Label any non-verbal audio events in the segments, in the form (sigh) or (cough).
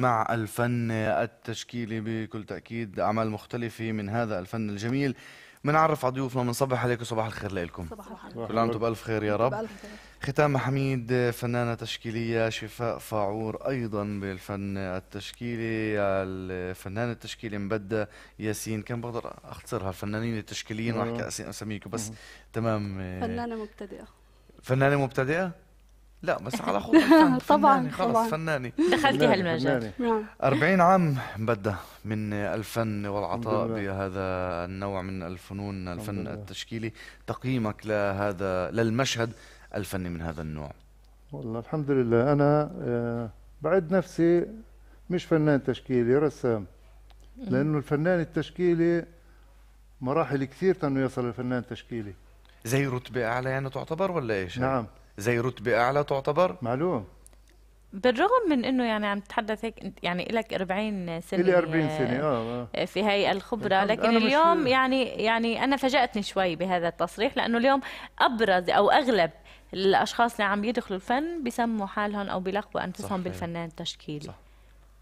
مع الفن التشكيلي بكل تأكيد أعمال مختلفة من هذا الفن الجميل بنعرف على ضيوفنا بنصبح عليكم صباح الخير لكم صباح الخير كل عام وانتم بألف خير يا رب ختام حميد فنانة تشكيلية شفاء فاعور أيضا بالفن التشكيلي الفنان التشكيلي مبدة ياسين كان بقدر أختصرها الفنانين التشكيليين وأحكي أسميكم بس تمام فنانة مبتدئة فنانة مبتدئة لا بس على خط الفن (laughs) طبعا خلص فناني دخلتي هالمجال 40 نعم. عام بدا من الفن والعطاء بهذا النوع من الفنون الفن التشكيلي تقييمك لهذا للمشهد الفني من هذا النوع والله الحمد لله انا آه، بعد نفسي مش فنان تشكيلي رسام لانه الفنان التشكيلي مراحل كثير انه يصل الفنان التشكيلي زي رتبه اعلى يعني تعتبر ولا ايش؟ نعم زي رتبه اعلى تعتبر معلوم بالرغم من انه يعني عم تتحدث هيك يعني لك 40 سنه لي 40 سنه آه،, آه. اه في هاي الخبره لكن اليوم يعني يعني انا فاجاتني شوي بهذا التصريح لانه اليوم ابرز او اغلب الاشخاص اللي عم يدخلوا الفن بسموا حالهم او بيلقبوا انفسهم بالفنان التشكيلي صح.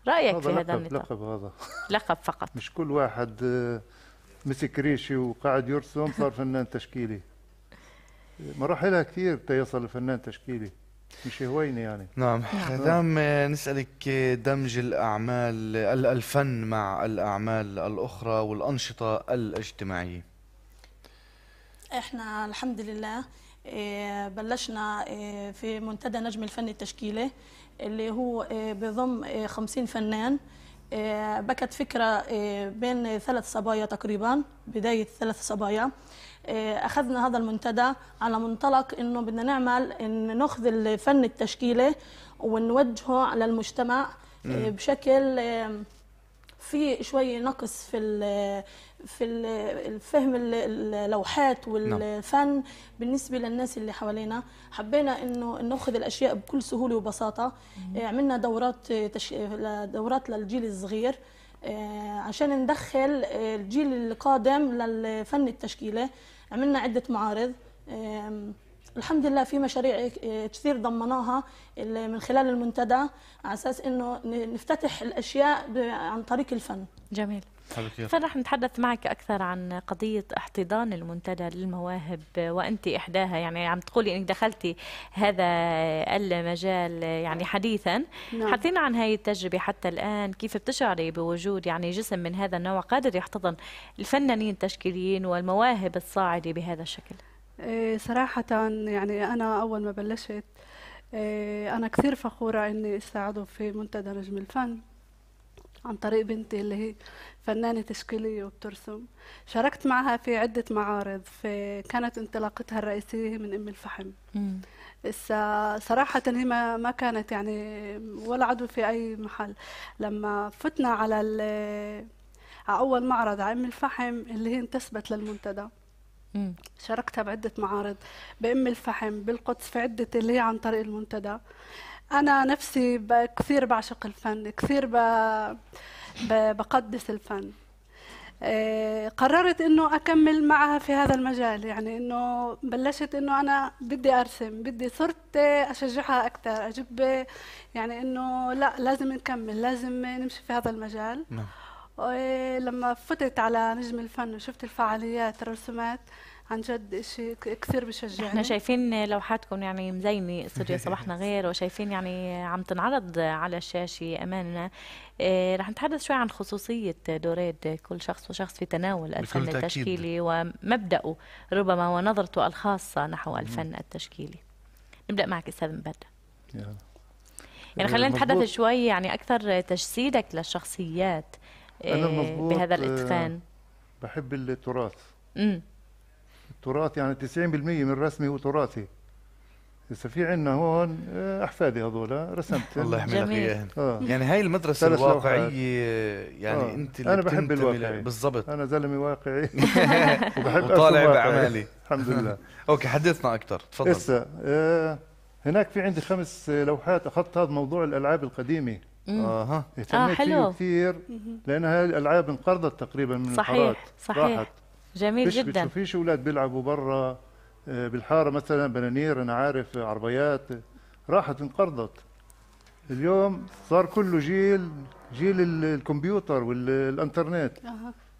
رايك في هذا النطاق لقب هذا لقب فقط مش كل واحد آه، مسك ريشه وقعد يرسم صار فنان تشكيلي مراحلها كثير تيصل لفنان تشكيلي مش هويني يعني نعم, نعم. دام آه، نسالك آه، دمج الاعمال الفن مع الاعمال الاخرى والانشطه الاجتماعيه احنا الحمد لله آه، بلشنا في منتدى نجم الفن التشكيلي اللي هو بضم 50 فنان بكت فكره بين ثلاث صبايا تقريبا بدايه ثلاث صبايا آه، اخذنا هذا المنتدى على منطلق انه بدنا نعمل ان ناخذ الفن التشكيلي ونوجهه على المجتمع آه، بشكل آه، في شوي نقص في في الفهم اللوحات نعم. والفن بالنسبه للناس اللي حوالينا حبينا انه ناخذ الاشياء بكل سهوله وبساطه عملنا دورات دورات للجيل الصغير عشان ندخل الجيل القادم للفن التشكيلي عملنا عده معارض الحمد لله في مشاريع كثير ضمناها من خلال المنتدى على اساس انه نفتتح الاشياء عن طريق الفن جميل فرح نتحدث معك أكثر عن قضية احتضان المنتدى للمواهب وأنت إحداها يعني عم تقولي أنك دخلتي هذا المجال يعني حديثا نعم. حكينا عن هاي التجربة حتى الآن كيف بتشعري بوجود يعني جسم من هذا النوع قادر يحتضن الفنانين التشكيليين والمواهب الصاعدة بهذا الشكل إيه، صراحة يعني أنا أول ما بلشت إيه، أنا كثير فخورة إني استعضو في منتدى نجم الفن عن طريق بنتي اللي هي فنانة تشكيلية وبترسم شاركت معها في عدة معارض فكانت انطلاقتها الرئيسية من أم الفحم إسا صراحة هي ما, ما كانت يعني ولا عدو في أي محل لما فتنا على على أول معرض على أم الفحم اللي هي انتسبت للمنتدى شاركتها بعدة معارض بأم الفحم بالقدس في عدة اللي هي عن طريق المنتدى أنا نفسي كثير بعشق الفن كثير ب... ب... بقدس الفن آه، قررت انه اكمل معها في هذا المجال يعني انه بلشت انه انا بدي ارسم بدي صرت اشجعها اكثر اجيب يعني انه لا لازم نكمل لازم نمشي في هذا المجال نعم. آه، لما فتت على نجم الفن وشفت الفعاليات الرسومات عن جد شيء كثير بشجعني احنا شايفين لوحاتكم يعني مزينه استوديو صباحنا (laughs) غير وشايفين يعني عم تنعرض على الشاشه امامنا إيه رح نتحدث شوي عن خصوصيه دوريد كل شخص وشخص في تناول الفن التشكيلي ومبداه ربما ونظرته الخاصه نحو الفن التشكيلي نبدا معك استاذ مبدا يعني خلينا نتحدث شوي يعني اكثر تجسيدك للشخصيات إيه، بهذا آه، الاتقان بحب التراث التراث يعني 90% من رسمي هو تراثي لسه في عندنا هون آه، احفادي هذول آه، رسمت الله يحمي لك آه. يعني هاي المدرسه الواقعيه يعني آه. انت اللي انا بحب الواقعي بالضبط انا زلمه واقعي (laughs) وبحب وطالع باعمالي الحمد لله (laughs) اوكي حدثنا اكثر تفضل لسه آه هناك في عندي خمس لوحات اخذت هذا موضوع الالعاب القديمه اها آه حلو كثير لان هاي الالعاب انقرضت تقريبا من صحيح الحارات. صحيح راحت جميل فيش جدا فيش اولاد بيلعبوا برا آه، بالحاره مثلا بنانير انا عارف عربيات راحت انقرضت اليوم صار كله جيل جيل الكمبيوتر والانترنت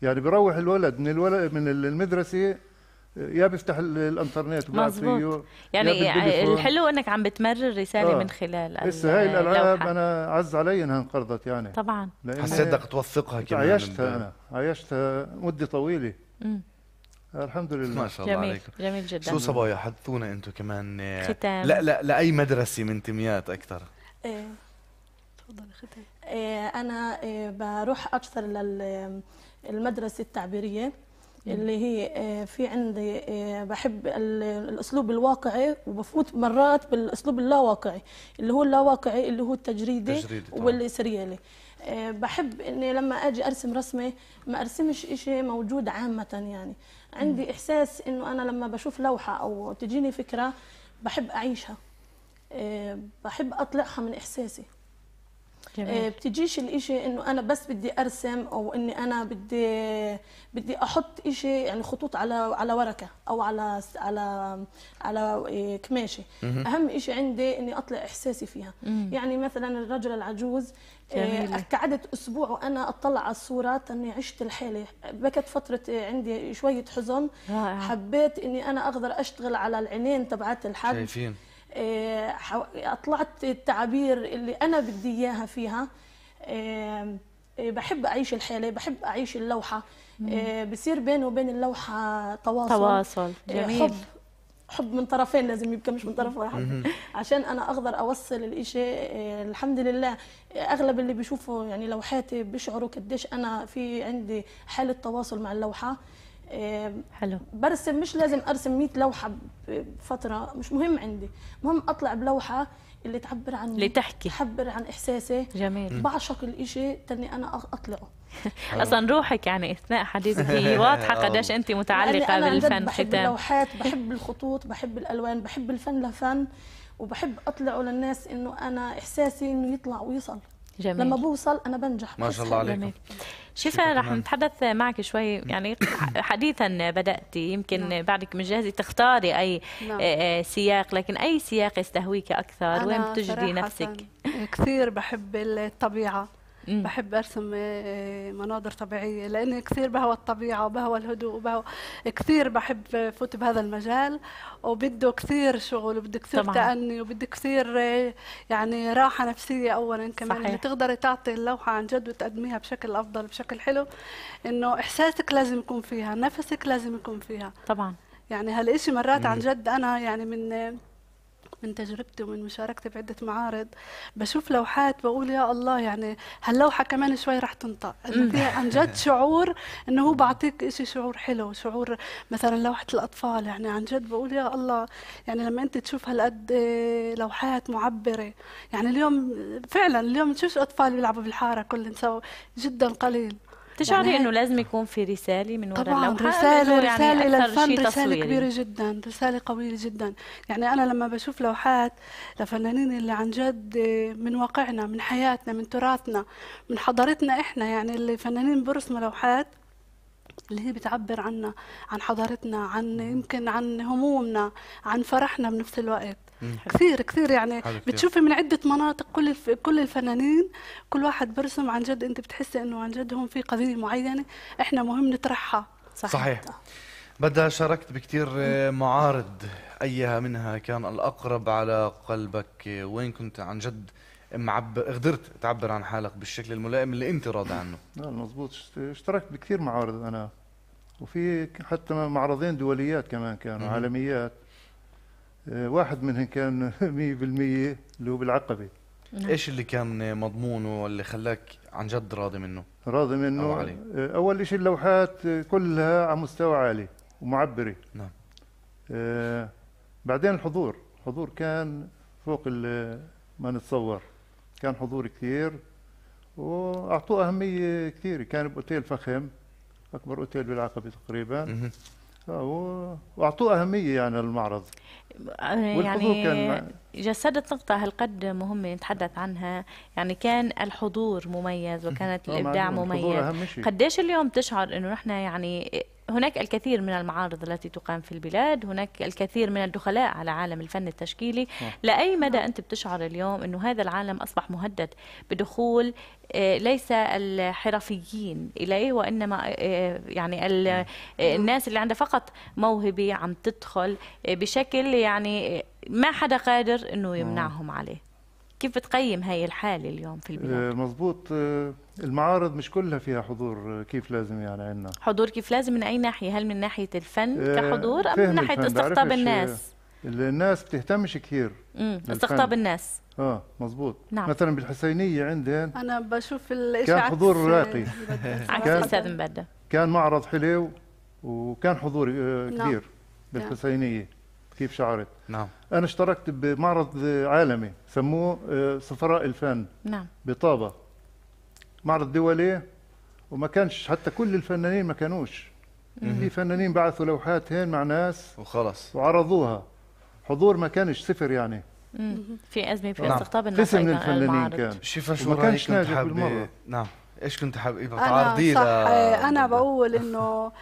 يعني بيروح الولد من الولد من المدرسه يا بيفتح الانترنت مظبوط يعني الحلو انك عم بتمرر رساله آه. من خلال هسه هاي الالعاب انا عز علي انها انقرضت يعني طبعا حسيت بدك توثقها كمان عايشتها انا عايشتها مده طويله مم. الحمد لله ما شاء الله جميل عليكم جميل جدا شو صبايا حدثونا انتم كمان ختام لا لا لاي مدرسه من تميات اكثر ايه تفضلي ختام إيه انا إيه بروح اكثر للمدرسه التعبيريه اللي هي إيه، في عندي إيه، بحب الاسلوب الواقعي وبفوت مرات بالاسلوب اللاواقعي اللي هو اللاواقعي اللي هو التجريدي والسريالي آه، بحب اني لما اجي ارسم رسمه ما ارسمش شيء موجود عامه يعني عندي احساس انه انا لما بشوف لوحه او تجيني فكره بحب اعيشها آه، بحب اطلعها من احساسي جميل. آه، بتجيش الإشي انه انا بس بدي ارسم او اني انا بدي بدي احط إشي يعني خطوط على على ورقه او على على على إيه، كماشه اهم إشي عندي اني اطلع احساسي فيها مم. يعني مثلا الرجل العجوز قعدت إيه، اسبوع وانا اطلع على الصورات اني عشت الحاله بكت فتره عندي شويه حزن رائع. حبيت اني انا اقدر اشتغل على العينين تبعات الحد شايفين إيه، اطلعت التعابير اللي انا بدي اياها فيها إيه، إيه، بحب اعيش الحاله بحب اعيش اللوحه بصير بيني وبين اللوحه تواصل تواصل جميل حب حب من طرفين لازم يبقى مش من طرف واحد عشان انا اقدر اوصل الاشي الحمد لله اغلب اللي بيشوفوا يعني لوحاتي بيشعروا قديش انا في عندي حاله تواصل مع اللوحه حلو برسم مش لازم ارسم 100 لوحه بفتره مش مهم عندي المهم اطلع بلوحه اللي تعبر عن اللي تحكي تعبر عن احساسي جميل بعشق الإشي تني انا اطلعه (laughs) اصلا روحك يعني اثناء حديثك هي (laughs) واضحه قديش انت متعلقه أنا بالفن بحب اللوحات (laughs) بحب الخطوط بحب الالوان بحب الفن لفن وبحب اطلعه للناس انه انا احساسي انه يطلع ويصل جميل. لما بوصل انا بنجح ما شاء الله عليك جميل. شفا رح نتحدث معك شوي يعني حديثا بدأت يمكن نعم. بعدك مش جاهزة تختاري أي نعم. آه، آه، سياق لكن أي سياق يستهويك أكثر وين بتجدي نفسك كثير بحب الطبيعة مم. بحب ارسم آه، مناظر طبيعيه لان كثير بهوى الطبيعه وبهوى الهدوء وبهوى كثير بحب فوت بهذا المجال وبده كثير شغل وبده كثير طبعا. تأني وبده كثير آه، يعني راحه نفسيه اولا كمان صحيح. اللي تقدري تعطي اللوحه عن جد وتقدميها بشكل افضل بشكل حلو انه احساسك لازم يكون فيها نفسك لازم يكون فيها طبعا يعني هالشيء مرات عن جد انا يعني من من تجربتي ومن مشاركتي بعدة معارض بشوف لوحات بقول يا الله يعني هاللوحة كمان شوي رح تنطق فيها عن جد شعور إنه هو بعطيك شيء شعور حلو شعور مثلا لوحة الأطفال يعني عن جد بقول يا الله يعني لما أنت تشوف هالقد لوحات معبرة يعني اليوم فعلا اليوم تشوف أطفال بيلعبوا بالحارة كل جدا قليل تشعري انه لازم يكون في رساله من وراء طبعا اللوحه رساله يعني رساله للفن رساله كبيره جدا رساله قويه جدا يعني انا لما بشوف لوحات لفنانين اللي عن جد من واقعنا من حياتنا من تراثنا من حضارتنا احنا يعني الفنانين بيرسموا لوحات اللي هي بتعبر عنا عن حضارتنا عن يمكن عن همومنا عن فرحنا بنفس الوقت كثير كثير يعني بتشوفي من عده مناطق كل الف... كل الفنانين كل واحد برسم عن جد انت بتحسي انه عن جد هم في قضيه معينه احنا مهم نطرحها صحيح, صحيح. بدها شاركت بكثير آه، معارض ايها منها كان الاقرب على قلبك آه، وين كنت عن جد معبر قدرت تعبر عن حالك بالشكل الملائم اللي انت راضي عنه لا مزبوط اشتركت بكثير معارض انا وفي حتى معرضين دوليات كمان كانوا عالميات آه، واحد منهم كان 100% (laughs) اللي هو بالعقبه نعم. ايش اللي كان مضمونه واللي خلاك عن جد راضي منه راضي منه أو آه، اول شيء اللوحات آه، كلها على مستوى عالي ومعبره نعم آه بعدين الحضور الحضور كان فوق ما نتصور كان حضور كثير واعطوه اهميه كثيره كان باوتيل فخم اكبر اوتيل بالعقبه تقريبا آه، واعطوه اهميه يعني المعرض آه، يعني كان جسدت نقطة هالقد مهمة نتحدث عنها يعني كان الحضور مميز وكانت آه، الإبداع مميز قديش اليوم تشعر أنه نحن يعني هناك الكثير من المعارض التي تقام في البلاد هناك الكثير من الدخلاء على عالم الفن التشكيلي نعم. لأي مدى أنت بتشعر اليوم أنه هذا العالم أصبح مهدد بدخول آه، ليس الحرفيين إليه وإنما آه، يعني نعم. آه، الناس اللي عندها فقط موهبة عم تدخل بشكل يعني ما حدا قادر أنه نعم. يمنعهم عليه كيف بتقيم هاي الحالة اليوم في البلاد؟ آه، مضبوط آه، المعارض مش كلها فيها حضور آه، كيف لازم يعني عندنا حضور كيف لازم من أي ناحية؟ هل من ناحية الفن كحضور أم من ناحية استقطاب الناس؟ الناس بتهتمش كثير استقطاب الناس اه مضبوط نعم. مثلا بالحسينيه عندي انا بشوف كان حضور راقي (laughs) عكس استاذ مبدا كان معرض حلو وكان حضور نعم. كبير نعم. بالحسينيه كيف شعرت نعم أنا اشتركت بمعرض عالمي سموه آه، سفراء الفن نعم بطابة معرض دولي وما كانش حتى كل الفنانين ما كانوش في فنانين بعثوا لوحات هين مع ناس وخلص وعرضوها حضور ما كانش صفر يعني في أزمة في نعم. استقطاب الناس قسم من الفنانين كان شوف شو ما كانش ناجح بالمرة إيه؟ نعم ايش كنت حابه انا صح آه، انا بقول انه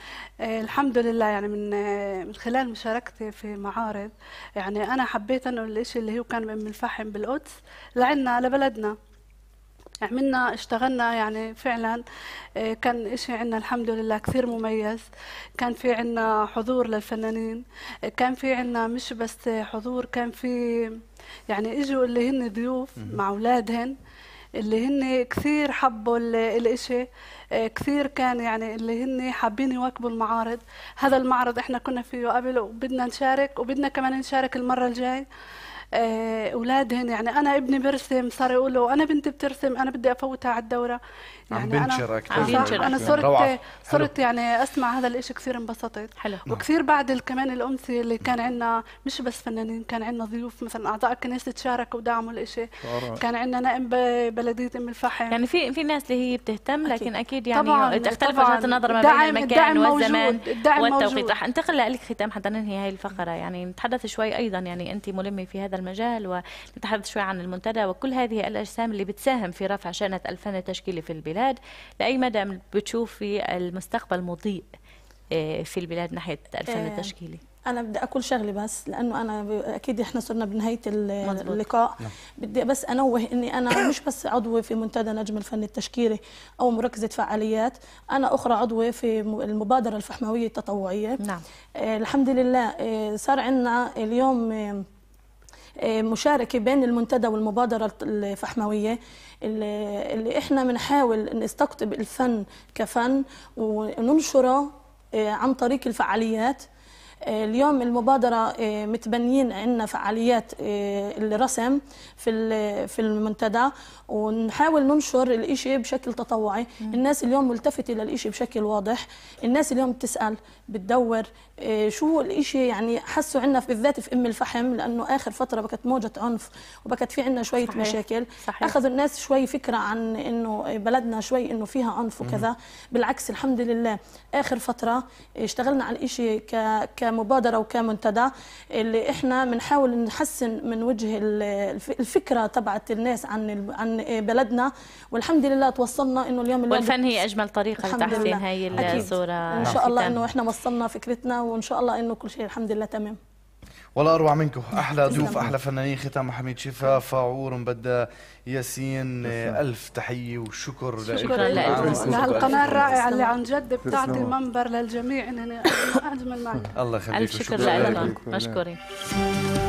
آه، الحمد لله يعني من آه، من خلال مشاركتي في معارض يعني انا حبيت انه الشيء اللي هو كان من الفحم بالقدس لعنا لبلدنا عملنا يعني اشتغلنا يعني فعلا كان شيء عندنا الحمد لله كثير مميز كان في عندنا حضور للفنانين كان في عندنا مش بس حضور كان في يعني اجوا اللي هن ضيوف مع اولادهم اللي هن كثير حبوا الإشي آه، كثير كان يعني اللي هن حابين يواكبوا المعارض هذا المعرض احنا كنا فيه قبل وبدنا نشارك وبدنا كمان نشارك المرة الجاي آه، اولادهن يعني انا ابني برسم صار يقولوا انا بنتي بترسم انا بدي افوتها على الدوره يعني عم بنشر اكثر عم بنشر انا يعني صرت صرت يعني اسمع هذا الشيء كثير انبسطت حلو نعم. وكثير بعد كمان الامسيه اللي كان عندنا مش بس فنانين كان عندنا ضيوف مثلا اعضاء الكنيسه تشاركوا ودعموا الشيء كان عندنا نائم بلديه ام الفحم يعني في في ناس اللي هي بتهتم لكن اكيد يعني طبعا تختلف وجهات النظر ما بين المكان يعني والزمان والتوقيت رح انتقل لك ختام حتى ننهي هاي الفقره يعني نتحدث شوي ايضا يعني انت ملمه في هذا المجال ونتحدث شوي عن المنتدى وكل هذه الأجسام اللي بتساهم في رفع شأنة الفن التشكيلي في البلاد لأي مدى بتشوفي المستقبل مضيء آه، في البلاد ناحية الفن آه، التشكيلي انا بدي اقول شغله بس لانه انا اكيد احنا صرنا بنهايه اللقاء نعم. بدي بس انوه اني انا (coughs) مش بس عضوه في منتدى نجم الفن التشكيلي او مركزه فعاليات انا اخرى عضوه في المبادره الفحماويه التطوعيه نعم آه، الحمد لله صار عندنا اليوم مشاركه بين المنتدى والمبادره الفحمويه اللي, اللي احنا بنحاول نستقطب الفن كفن وننشره آه، عن طريق الفعاليات اليوم المبادرة آه، متبنيين عندنا فعاليات آه، الرسم في في المنتدى ونحاول ننشر الإشي بشكل تطوعي الناس اليوم ملتفتة للإشي بشكل واضح الناس اليوم بتسأل بتدور آه، شو الإشي يعني حسوا عندنا بالذات في أم الفحم لأنه آخر فترة بكت موجة عنف وبكت في عندنا شوية صحيح. مشاكل صحيح. أخذوا الناس شوي فكرة عن إنه بلدنا شوي إنه فيها عنف وكذا بالعكس الحمد لله آخر فترة اشتغلنا على الإشي ك كمبادره وكمنتدى اللي احنا بنحاول نحسن من وجه الفكره تبعت الناس عن عن بلدنا والحمد لله توصلنا انه اليوم والفن هي اجمل طريقه لتحسين هاي الصوره ان شاء الله انه احنا وصلنا فكرتنا وان شاء الله انه كل شيء الحمد لله تمام والله اروع منكم احلى ضيوف احلى فنانين ختام حميد شفا فاعور مبدا ياسين الف تحيه وشكر شكرا لكم لهالقناه الرائعه اللي عن جد بتعطي منبر للجميع اننا اجمل معك الله يخليك الف شكر لكم مشكورين